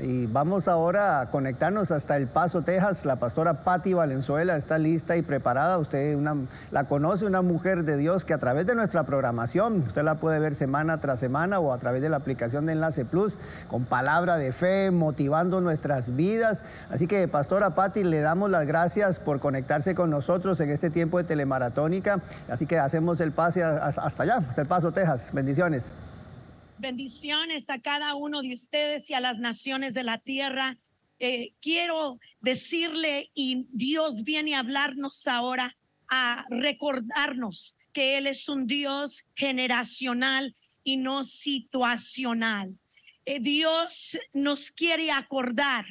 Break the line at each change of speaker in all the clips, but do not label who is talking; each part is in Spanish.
Y vamos ahora a conectarnos hasta El Paso, Texas. La pastora Patti Valenzuela está lista y preparada. Usted la conoce, una mujer de Dios que a través de nuestra programación, usted la puede ver semana tras semana o a través de la aplicación de Enlace Plus, con palabra de fe, motivando nuestras vidas. Así que, pastora Patti, le damos las gracias por conectarse con nosotros en este tiempo de telemaratónica. Así que hacemos el pase hasta allá, hasta El Paso, Texas. Bendiciones. Bendiciones a cada uno de ustedes y a las naciones de la tierra. Eh, quiero decirle, y Dios viene a hablarnos ahora, a recordarnos que Él es un Dios generacional y no situacional. Eh, Dios nos quiere acordar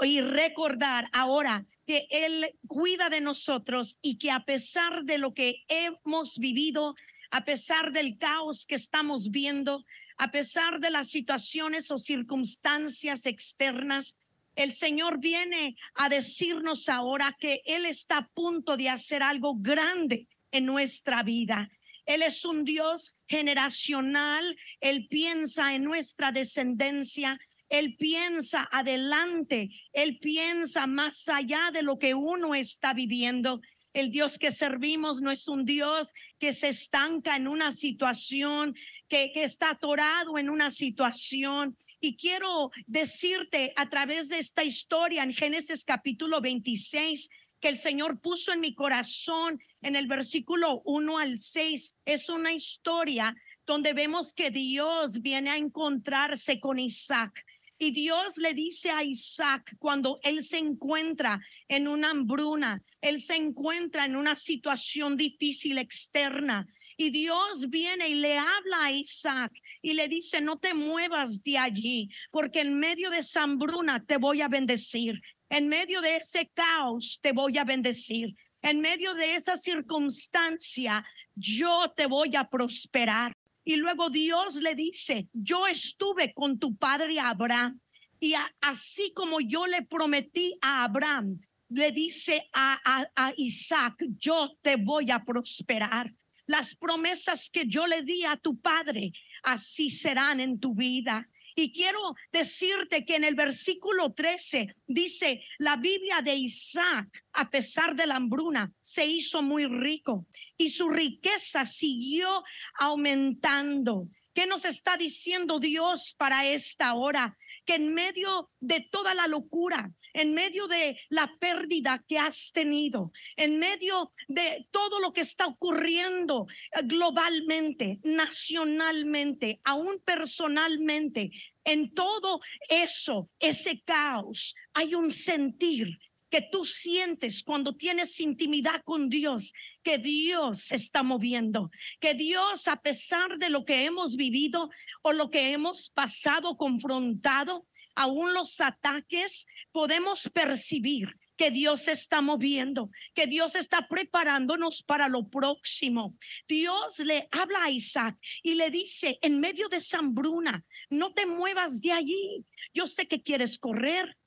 y recordar ahora que Él cuida de nosotros y que a pesar de lo que hemos vivido, a pesar del caos que estamos viendo, a pesar de las situaciones o circunstancias externas, el Señor viene a decirnos ahora que Él está a punto de hacer algo grande en nuestra vida. Él es un Dios generacional, Él piensa en nuestra descendencia, Él piensa adelante, Él piensa más allá de lo que uno está viviendo. El Dios que servimos no es un Dios que se estanca en una situación, que, está atorado en una situación. Y quiero decirte a través de esta historia en Génesis capítulo 26 que el Señor puso en mi corazón en el versículo 1 al 6. Es una historia donde vemos que Dios viene a encontrarse con Isaac y Dios le dice a Isaac cuando él se encuentra en una hambruna, él se encuentra en una situación difícil externa. Y Dios viene y le habla a Isaac y le dice, no te muevas de allí, porque en medio de esa hambruna te voy a bendecir. En medio de ese caos te voy a bendecir. En medio de esa circunstancia, yo te voy a prosperar. Y luego Dios le dice, yo estuve con tu padre Abraham y así como yo le prometí a Abraham, le dice a Isaac, yo te voy a prosperar. Las promesas que yo le di a tu padre, así serán en tu vida. Y quiero decirte que en el versículo 13 dice, la Biblia de Isaac, a pesar de la hambruna, se hizo muy rico y su riqueza siguió aumentando. ¿Qué nos está diciendo Dios para esta hora? que en medio de toda la locura, en medio de la pérdida que has tenido, en medio de todo lo que está ocurriendo eh, globalmente, nacionalmente, aún personalmente, en todo eso, ese caos, hay un sentir que tú sientes cuando tienes intimidad con Dios, que Dios está moviendo, que Dios a pesar de lo que hemos vivido o lo que hemos pasado, confrontado, aún los ataques, podemos percibir que Dios está moviendo, que Dios está preparándonos para lo próximo. Dios le habla a Isaac y le dice, en medio de Sambruna no te muevas de allí. Yo sé que quieres correr,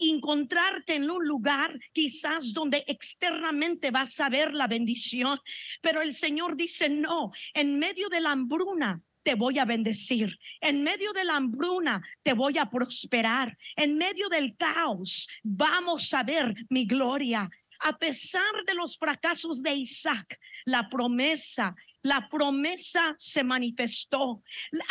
y encontrarte en un lugar quizás donde externamente vas a ver la bendición, pero el Señor dice, no, en medio de la hambruna te voy a bendecir. En medio de la hambruna te voy a prosperar. En medio del caos vamos a ver mi gloria. A pesar de los fracasos de Isaac, la promesa la promesa se manifestó.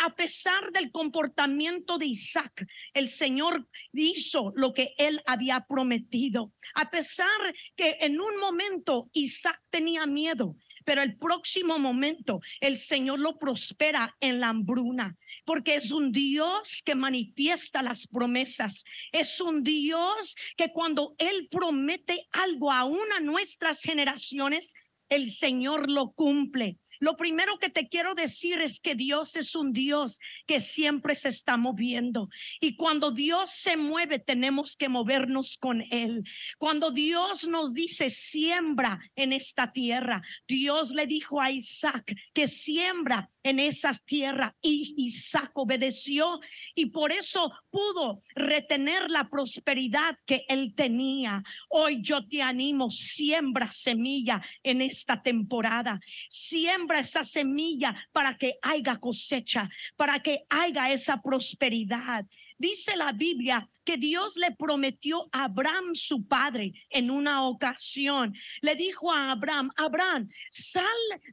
A pesar del comportamiento de Isaac, el Señor hizo lo que él había prometido. A pesar que en un momento Isaac tenía miedo, pero el próximo momento el Señor lo prospera en la hambruna, porque es un Dios que manifiesta las promesas, es un Dios que cuando Él promete algo aún a nuestras generaciones, el Señor lo cumple. Lo primero que te quiero decir es que Dios es un Dios que siempre se está moviendo. Y cuando Dios se mueve, tenemos que movernos con Él. Cuando Dios nos dice, siembra en esta tierra, Dios le dijo a Isaac que siembra en esas tierras y Isaac obedeció y por eso pudo retener la prosperidad que él tenía. Hoy yo te animo, siembra semilla en esta temporada, siembra esa semilla para que haya cosecha, para que haya esa prosperidad. Dice la Biblia que Dios le prometió a Abraham, su padre, en una ocasión. Le dijo a Abraham, Abraham, sal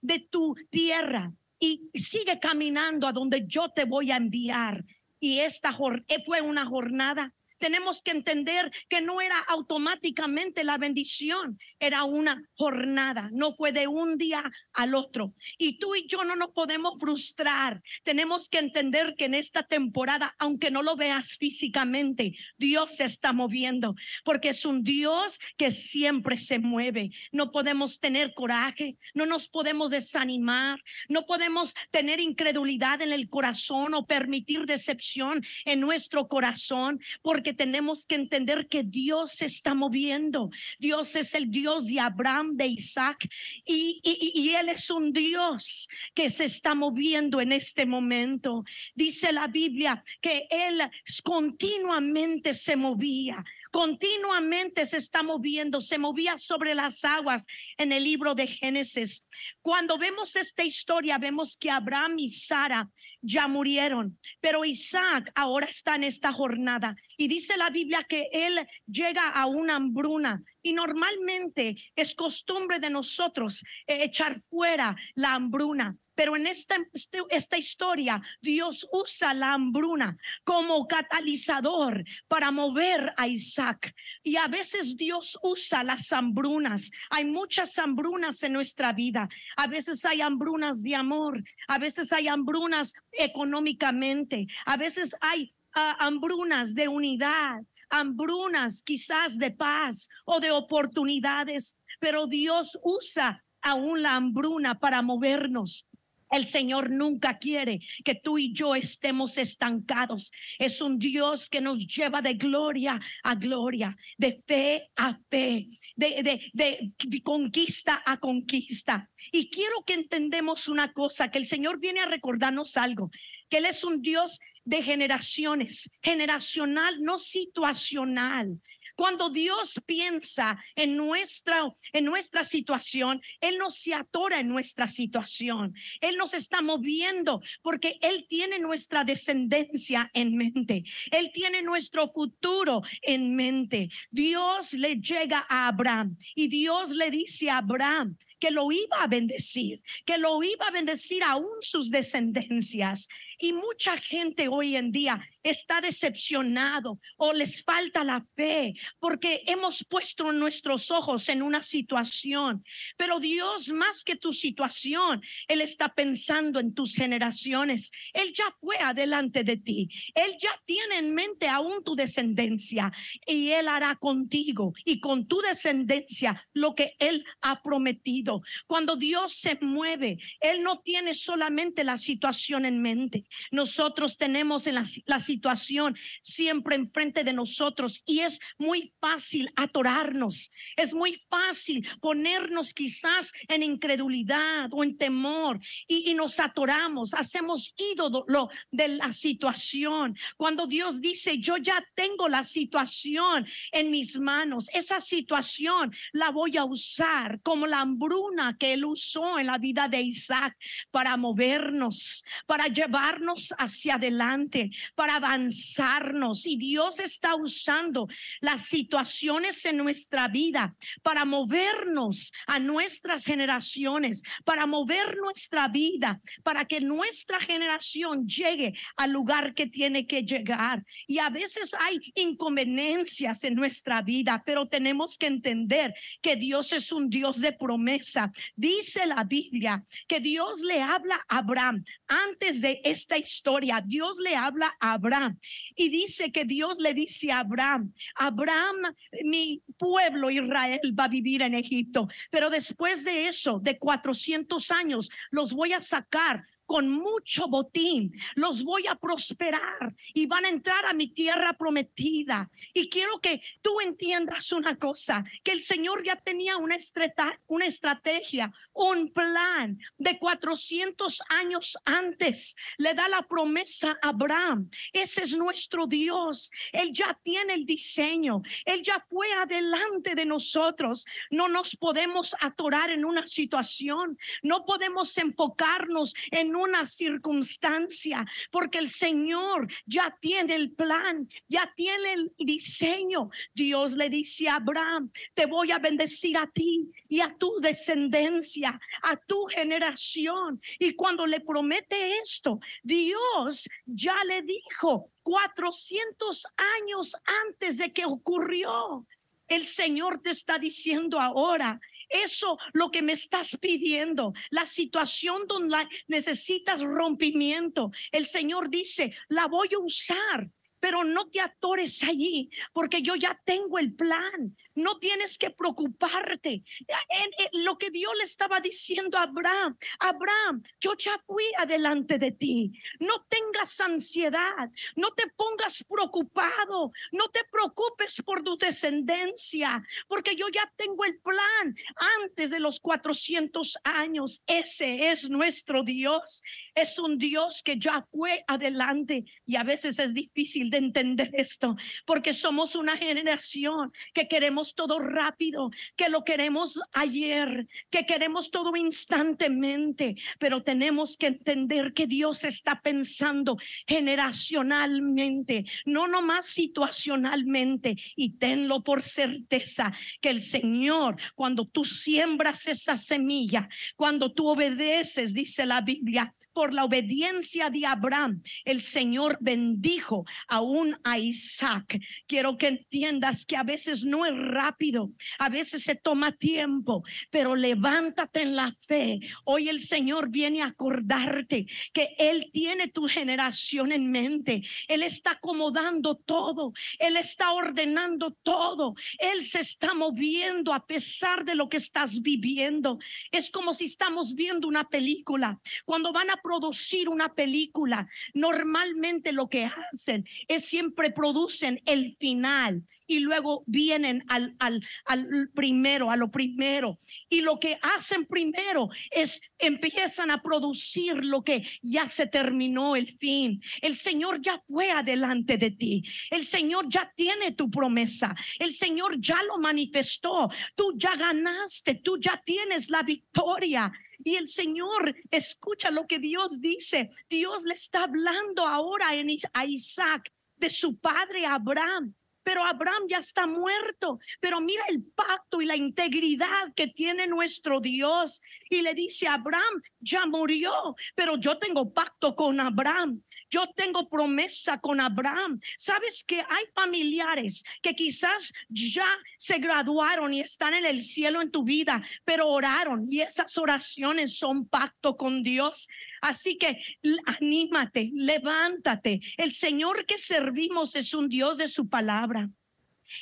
de tu tierra y sigue caminando a donde yo te voy a enviar. Y esta fue una jornada tenemos que entender que no era automáticamente la bendición, era una jornada, no fue de un día al otro. Y tú y yo no nos podemos frustrar. Tenemos que entender que en esta temporada, aunque no lo veas físicamente, Dios se está moviendo, porque es un Dios que siempre se mueve. No podemos tener coraje, no nos podemos desanimar, no podemos tener incredulidad en el corazón o permitir decepción en nuestro corazón, porque tenemos que entender que Dios se está moviendo. Dios es el Dios de Abraham, de Isaac, y, y Él es un Dios que se está moviendo en este momento. Dice la Biblia que Él continuamente se movía continuamente se está moviendo, se movía sobre las aguas en el libro de Génesis. Cuando vemos esta historia, vemos que Abraham y Sara ya murieron, pero Isaac ahora está en esta jornada y dice la Biblia que él llega a una hambruna y normalmente es costumbre de nosotros eh, echar fuera la hambruna. Pero en esta, este, esta historia, Dios usa la hambruna como catalizador para mover a Isaac. Y a veces Dios usa las hambrunas. Hay muchas hambrunas en nuestra vida. A veces hay hambrunas de amor. A veces hay hambrunas económicamente. A veces hay ah, hambrunas de unidad hambrunas quizás de paz o de oportunidades, pero Dios usa aún la hambruna para movernos, el Señor nunca quiere que tú y yo estemos estancados. Es un Dios que nos lleva de gloria a gloria, de fe a fe, de, de, conquista a conquista. Y quiero que entendemos una cosa, que el Señor viene a recordarnos algo, que Él es un Dios de generaciones, generacional, no situacional. Cuando Dios piensa en nuestra, en nuestra situación, Él no se atora en nuestra situación. Él nos está moviendo porque Él tiene nuestra descendencia en mente. Él tiene nuestro futuro en mente. Dios le llega a Abraham y Dios le dice a Abraham, que lo iba a bendecir, que lo iba a bendecir aún sus descendencias. Y mucha gente hoy en día está decepcionado o les falta la fe porque hemos puesto nuestros ojos en una situación. Pero Dios, más que tu situación, Él está pensando en tus generaciones. Él ya fue adelante de ti. Él ya tiene en mente aún tu descendencia y Él hará contigo y con tu descendencia lo que Él ha prometido. Cuando Dios se mueve, Él no tiene solamente la situación en mente. Nosotros tenemos en la, situación siempre enfrente de nosotros y es muy fácil atorarnos, es muy fácil ponernos quizás en incredulidad o en temor y, nos atoramos, hacemos ídolo de la situación. Cuando Dios dice, yo ya tengo la situación en mis manos, esa situación la voy a usar como la hambruna que él usó en la vida de Isaac para movernos, para llevar hacia adelante, para avanzarnos. Y Dios está usando las situaciones en nuestra vida para movernos a nuestras generaciones, para mover nuestra vida, para que nuestra generación llegue al lugar que tiene que llegar. Y a veces hay inconveniencias en nuestra vida, pero tenemos que entender que Dios es un Dios de promesa. Dice la Biblia que Dios le habla a Abraham antes de este esta historia, Dios le habla a Abraham y dice que Dios le dice a Abraham, Abraham, mi pueblo Israel va a vivir en Egipto, pero después de eso, de 400 años, los voy a sacar con mucho botín, los voy a prosperar y van a entrar a mi tierra prometida. Y quiero que tú entiendas una cosa, que el Señor ya tenía una, estreta, una estrategia, un plan de 400 años antes. Le da la promesa a Abraham. Ese es nuestro Dios. Él ya tiene el diseño. Él ya fue adelante de nosotros. No nos podemos atorar en una situación. No podemos enfocarnos en una circunstancia, porque el Señor ya tiene el plan, ya tiene el diseño. Dios le dice a Abraham, te voy a bendecir a ti y a tu descendencia, a tu generación. Y cuando le promete esto, Dios ya le dijo cuatrocientos años antes de que ocurrió. El Señor te está diciendo ahora, eso lo que me estás pidiendo, la situación donde necesitas rompimiento. El Señor dice, la voy a usar pero no te atores allí, porque yo ya tengo el plan, no tienes que preocuparte. En, lo que Dios le estaba diciendo a Abraham, Abraham, yo ya fui adelante de ti. No tengas ansiedad, no te pongas preocupado, no te preocupes por tu descendencia, porque yo ya tengo el plan antes de los 400 años. Ese es nuestro Dios. Es un Dios que ya fue adelante y a veces es difícil de entender esto, porque somos una generación que queremos todo rápido, que lo queremos ayer, que queremos todo instantemente, pero tenemos que entender que Dios está pensando generacionalmente, no nomás situacionalmente, y tenlo por certeza que el Señor, cuando tú siembras esa semilla, cuando tú obedeces, dice la Biblia, por la obediencia de Abraham, el Señor bendijo aún a Isaac. Quiero que entiendas que a veces no es rápido, a veces se toma tiempo, pero levántate en la fe. Hoy el Señor viene a acordarte que Él tiene tu generación en mente. Él está acomodando todo, Él está ordenando todo, Él se está moviendo a pesar de lo que estás viviendo. Es como si estamos viendo una película. Cuando van a producir una película, normalmente lo que hacen es siempre producen el final, y luego vienen al, al, al primero, a lo primero. Y lo que hacen primero es empiezan a producir lo que ya se terminó el fin. El Señor ya fue adelante de ti. El Señor ya tiene tu promesa. El Señor ya lo manifestó. Tú ya ganaste. Tú ya tienes la victoria. Y el Señor escucha lo que Dios dice. Dios le está hablando ahora a Isaac de su padre Abraham pero Abraham ya está muerto, pero mira el pacto y la integridad que tiene nuestro Dios. Y le dice, Abraham ya murió, pero yo tengo pacto con Abraham. Yo tengo promesa con Abraham. Sabes que hay familiares que quizás ya se graduaron y están en el cielo en tu vida, pero oraron y esas oraciones son pacto con Dios. Así que anímate, levántate. El Señor que servimos es un Dios de su palabra.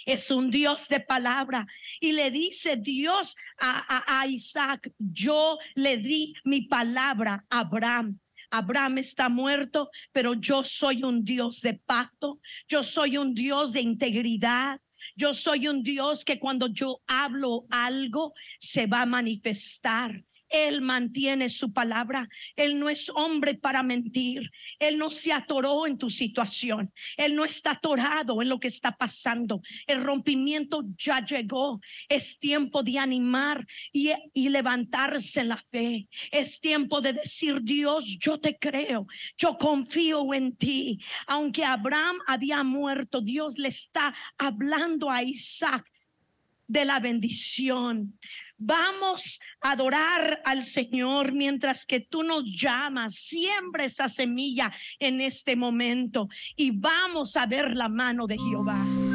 Es un Dios de palabra. Y le dice Dios a, a, Isaac, yo le di mi palabra a Abraham. Abraham está muerto, pero yo soy un Dios de pacto, yo soy un Dios de integridad, yo soy un Dios que cuando yo hablo algo se va a manifestar. Él mantiene su palabra. Él no es hombre para mentir. Él no se atoró en tu situación. Él no está atorado en lo que está pasando. El rompimiento ya llegó. Es tiempo de animar y, y levantarse en la fe. Es tiempo de decir, Dios, yo te creo. Yo confío en ti. Aunque Abraham había muerto, Dios le está hablando a Isaac de la bendición. Vamos a adorar al Señor mientras que tú nos llamas. siempre esa semilla en este momento y vamos a ver la mano de Jehová.